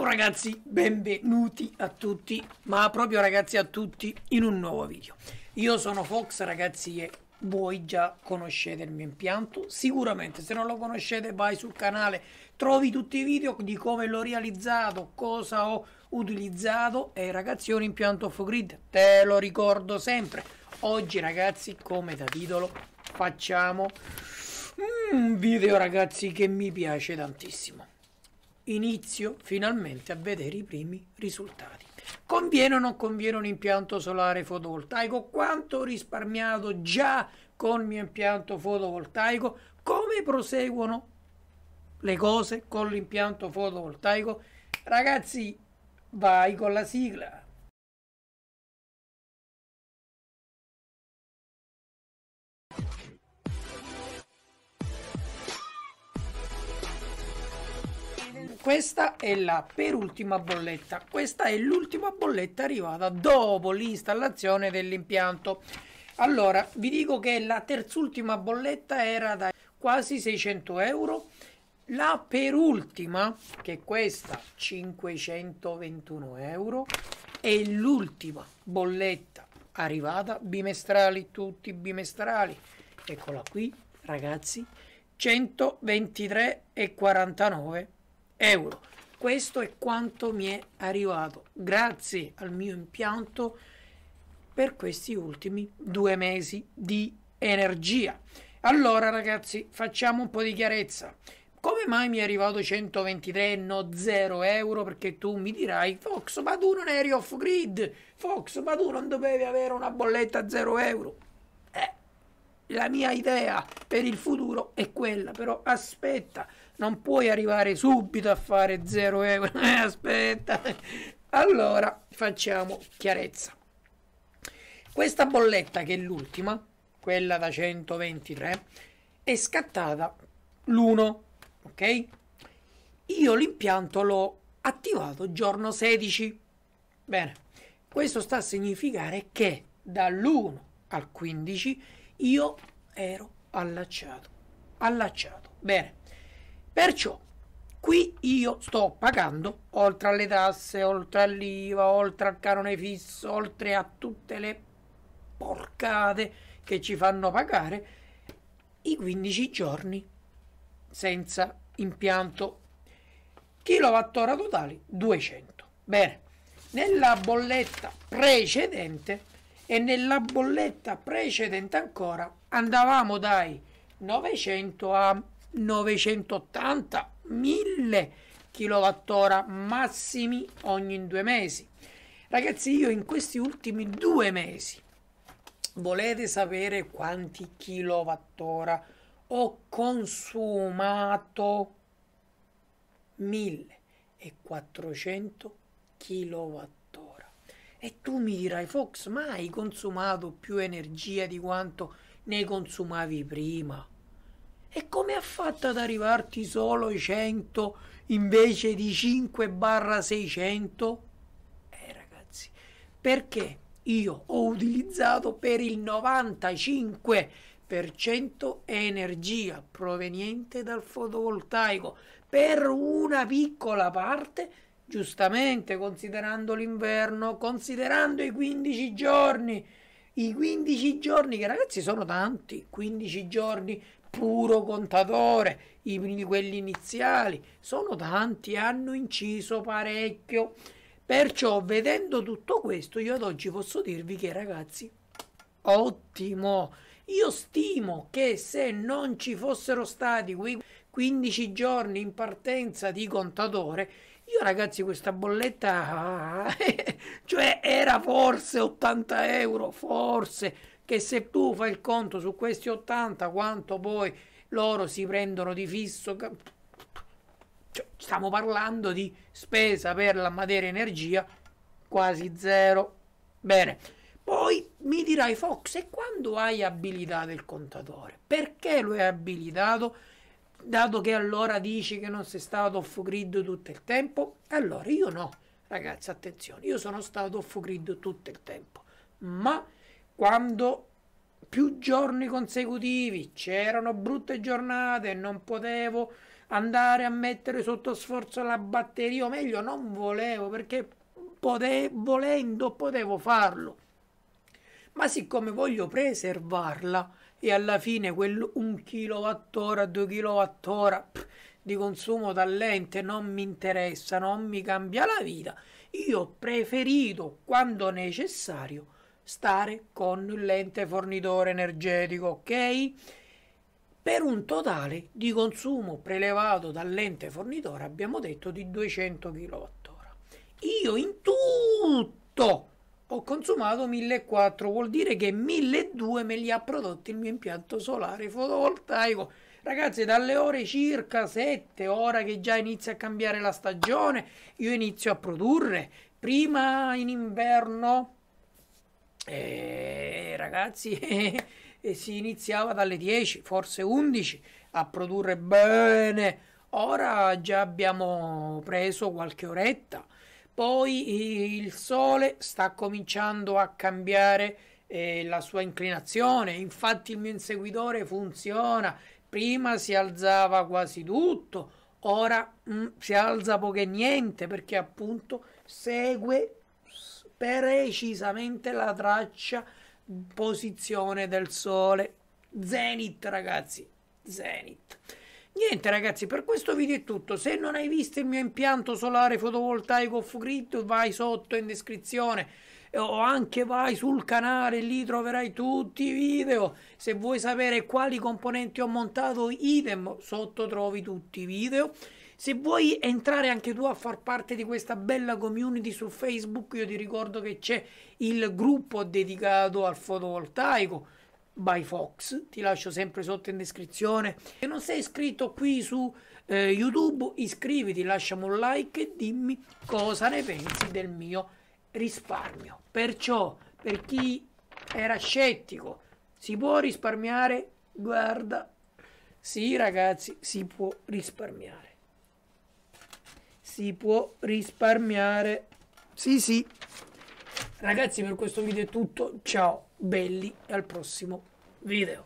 Ciao ragazzi, benvenuti a tutti, ma proprio ragazzi a tutti in un nuovo video. Io sono Fox ragazzi e voi già conoscete il mio impianto, sicuramente se non lo conoscete vai sul canale, trovi tutti i video di come l'ho realizzato, cosa ho utilizzato e ragazzi è un impianto off grid, te lo ricordo sempre. Oggi ragazzi come da titolo facciamo un video ragazzi che mi piace tantissimo inizio finalmente a vedere i primi risultati. Conviene o non conviene un impianto solare fotovoltaico? Quanto ho risparmiato già con il mio impianto fotovoltaico? Come proseguono le cose con l'impianto fotovoltaico? Ragazzi, vai con la sigla. questa è la perultima bolletta, questa è l'ultima bolletta arrivata dopo l'installazione dell'impianto. Allora, vi dico che la terzultima bolletta era da quasi 600 euro, la perultima, che è questa, 521 euro, è l'ultima bolletta arrivata, bimestrali tutti, bimestrali, eccola qui ragazzi, 123,49 euro euro. Questo è quanto mi è arrivato grazie al mio impianto per questi ultimi due mesi di energia. Allora ragazzi facciamo un po' di chiarezza. Come mai mi è arrivato 123 e no 0 euro? Perché tu mi dirai, Fox, ma tu non eri off grid, Fox, ma tu non dovevi avere una bolletta a 0 euro la mia idea per il futuro è quella, però aspetta, non puoi arrivare subito a fare 0 euro, eh, aspetta. Allora facciamo chiarezza. Questa bolletta che è l'ultima, quella da 123, è scattata l'1, ok? Io l'impianto l'ho attivato giorno 16. Bene, questo sta a significare che dall'1 al 15 io ero allacciato, allacciato. Bene, perciò qui io sto pagando, oltre alle tasse, oltre all'IVA, oltre al canone fisso, oltre a tutte le porcate che ci fanno pagare, i 15 giorni senza impianto. Kilowattora totali 200. Bene, nella bolletta precedente e nella bolletta precedente ancora andavamo dai 900 a 980 1000 kWh massimi ogni due mesi. Ragazzi, io in questi ultimi due mesi volete sapere quanti kWh ho consumato? 1400 kWh. E tu mi dirai, eh, Fox, ma hai consumato più energia di quanto ne consumavi prima? E come ha fatto ad arrivarti solo i 100 invece di 5-600? Eh ragazzi, perché io ho utilizzato per il 95% energia proveniente dal fotovoltaico per una piccola parte giustamente considerando l'inverno, considerando i 15 giorni, i 15 giorni che ragazzi sono tanti, 15 giorni puro contatore, i, quelli iniziali, sono tanti, hanno inciso parecchio. Perciò vedendo tutto questo io ad oggi posso dirvi che ragazzi, ottimo, io stimo che se non ci fossero stati quei 15 giorni in partenza di contatore, io ragazzi questa bolletta, cioè era forse 80 euro, forse, che se tu fai il conto su questi 80, quanto poi loro si prendono di fisso... Cioè, stiamo parlando di spesa per la materia energia quasi zero. Bene, poi mi dirai Fox, e quando hai abilitato il contatore? Perché lo hai abilitato? dato che allora dici che non sei stato off grid tutto il tempo, allora io no, ragazzi, attenzione, io sono stato off grid tutto il tempo, ma quando più giorni consecutivi c'erano brutte giornate e non potevo andare a mettere sotto sforzo la batteria, o meglio, non volevo perché pote- volendo potevo farlo ma siccome voglio preservarla e alla fine quel 1 kWh, 2 kWh di consumo dall'ente non mi interessa, non mi cambia la vita, io ho preferito quando necessario stare con l'ente fornitore energetico, ok? Per un totale di consumo prelevato dall'ente fornitore abbiamo detto di 200 kWh. Io in tutto consumato 1400, vuol dire che 1200 me li ha prodotti il mio impianto solare fotovoltaico. Ragazzi, dalle ore circa 7, ora che già inizia a cambiare la stagione, io inizio a produrre. Prima in inverno, eh, ragazzi, eh, eh, si iniziava dalle 10, forse 11 a produrre bene. Ora già abbiamo preso qualche oretta poi il Sole sta cominciando a cambiare eh, la sua inclinazione, infatti il mio inseguitore funziona, prima si alzava quasi tutto, ora mh, mm, si alza poco e niente perché appunto segue precisamente la traccia posizione del Sole. Zenith ragazzi, Zenith. Niente ragazzi, per questo video è tutto. Se non hai visto il mio impianto solare fotovoltaico off grid, vai sotto in descrizione eh, o anche vai sul canale, lì troverai tutti i video. Se vuoi sapere quali componenti ho montato, idem, sotto trovi tutti i video. Se vuoi entrare anche tu a far parte di questa bella community su Facebook, io ti ricordo che c'è il gruppo dedicato al fotovoltaico by Fox, ti lascio sempre sotto in descrizione. Se non sei iscritto qui su eh, YouTube, iscriviti, lasciami un like e dimmi cosa ne pensi del mio risparmio. Perciò, per chi era scettico, si può risparmiare? Guarda, sì ragazzi, si può risparmiare. Si può risparmiare. Sì, sì. Ragazzi, per questo video è tutto. Ciao, belli e al prossimo video.